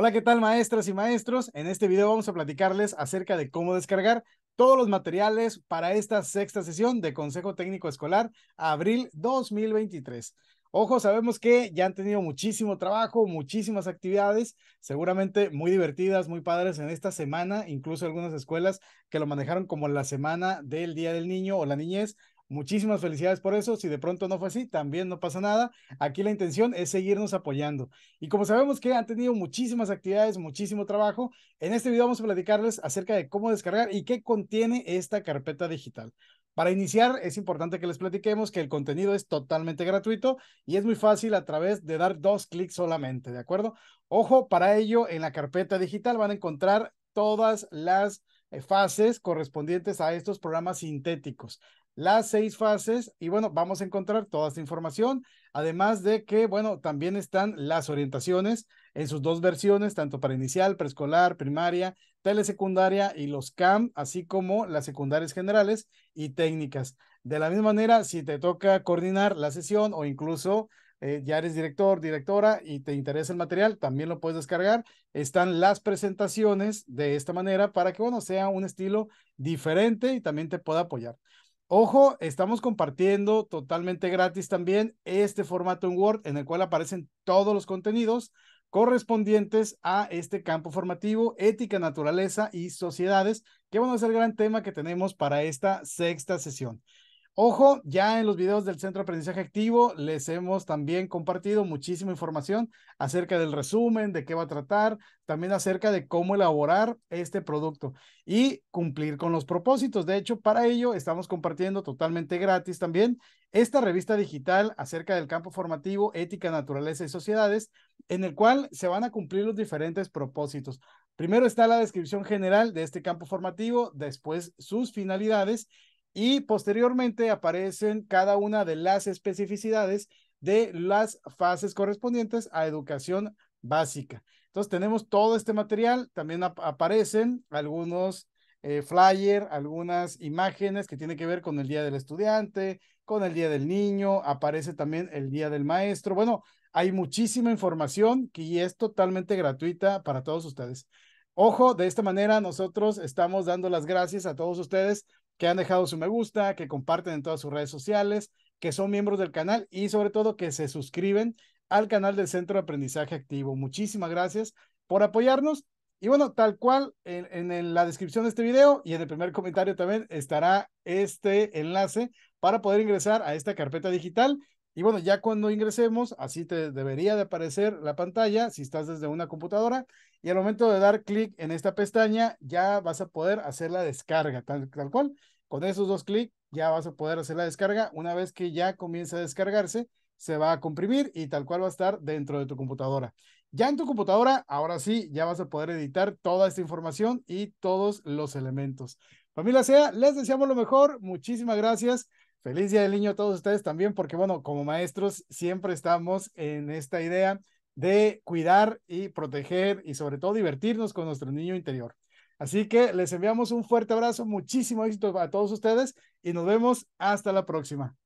Hola, ¿qué tal maestras y maestros? En este video vamos a platicarles acerca de cómo descargar todos los materiales para esta sexta sesión de Consejo Técnico Escolar abril 2023. Ojo, sabemos que ya han tenido muchísimo trabajo, muchísimas actividades, seguramente muy divertidas, muy padres en esta semana, incluso algunas escuelas que lo manejaron como la semana del Día del Niño o la Niñez, Muchísimas felicidades por eso. Si de pronto no fue así, también no pasa nada. Aquí la intención es seguirnos apoyando. Y como sabemos que han tenido muchísimas actividades, muchísimo trabajo, en este video vamos a platicarles acerca de cómo descargar y qué contiene esta carpeta digital. Para iniciar, es importante que les platiquemos que el contenido es totalmente gratuito y es muy fácil a través de dar dos clics solamente, ¿de acuerdo? Ojo, para ello, en la carpeta digital van a encontrar todas las eh, fases correspondientes a estos programas sintéticos las seis fases y bueno, vamos a encontrar toda esta información, además de que, bueno, también están las orientaciones en sus dos versiones, tanto para inicial, preescolar, primaria, telesecundaria y los CAM, así como las secundarias generales y técnicas. De la misma manera, si te toca coordinar la sesión o incluso eh, ya eres director, directora y te interesa el material, también lo puedes descargar. Están las presentaciones de esta manera para que, bueno, sea un estilo diferente y también te pueda apoyar. Ojo, estamos compartiendo totalmente gratis también este formato en Word en el cual aparecen todos los contenidos correspondientes a este campo formativo, ética, naturaleza y sociedades, que van a ser el gran tema que tenemos para esta sexta sesión. Ojo, ya en los videos del Centro de Aprendizaje Activo les hemos también compartido muchísima información acerca del resumen, de qué va a tratar, también acerca de cómo elaborar este producto y cumplir con los propósitos. De hecho, para ello estamos compartiendo totalmente gratis también esta revista digital acerca del campo formativo, ética, naturaleza y sociedades, en el cual se van a cumplir los diferentes propósitos. Primero está la descripción general de este campo formativo, después sus finalidades y posteriormente aparecen cada una de las especificidades de las fases correspondientes a educación básica. Entonces tenemos todo este material, también aparecen algunos eh, flyers, flyer, algunas imágenes que tienen que ver con el Día del Estudiante, con el Día del Niño, aparece también el Día del Maestro. Bueno, hay muchísima información que es totalmente gratuita para todos ustedes. Ojo, de esta manera nosotros estamos dando las gracias a todos ustedes que han dejado su me gusta, que comparten en todas sus redes sociales, que son miembros del canal y sobre todo que se suscriben al canal del Centro de Aprendizaje Activo. Muchísimas gracias por apoyarnos. Y bueno, tal cual, en, en, la descripción de este video y en el primer comentario también estará este enlace para poder ingresar a esta carpeta digital y bueno, ya cuando ingresemos, así te debería de aparecer la pantalla si estás desde una computadora. Y al momento de dar clic en esta pestaña, ya vas a poder hacer la descarga, tal, cual. Con esos dos clics ya vas a poder hacer la descarga. Una vez que ya comienza a descargarse, se va a comprimir y tal cual va a estar dentro de tu computadora. Ya en tu computadora, ahora sí, ya vas a poder editar toda esta información y todos los elementos. Familia SEA, les deseamos lo mejor. Muchísimas gracias. Feliz Día del Niño a todos ustedes también, porque bueno, como maestros siempre estamos en esta idea de cuidar y proteger y sobre todo divertirnos con nuestro niño interior. Así que les enviamos un fuerte abrazo, muchísimo éxito a todos ustedes y nos vemos hasta la próxima.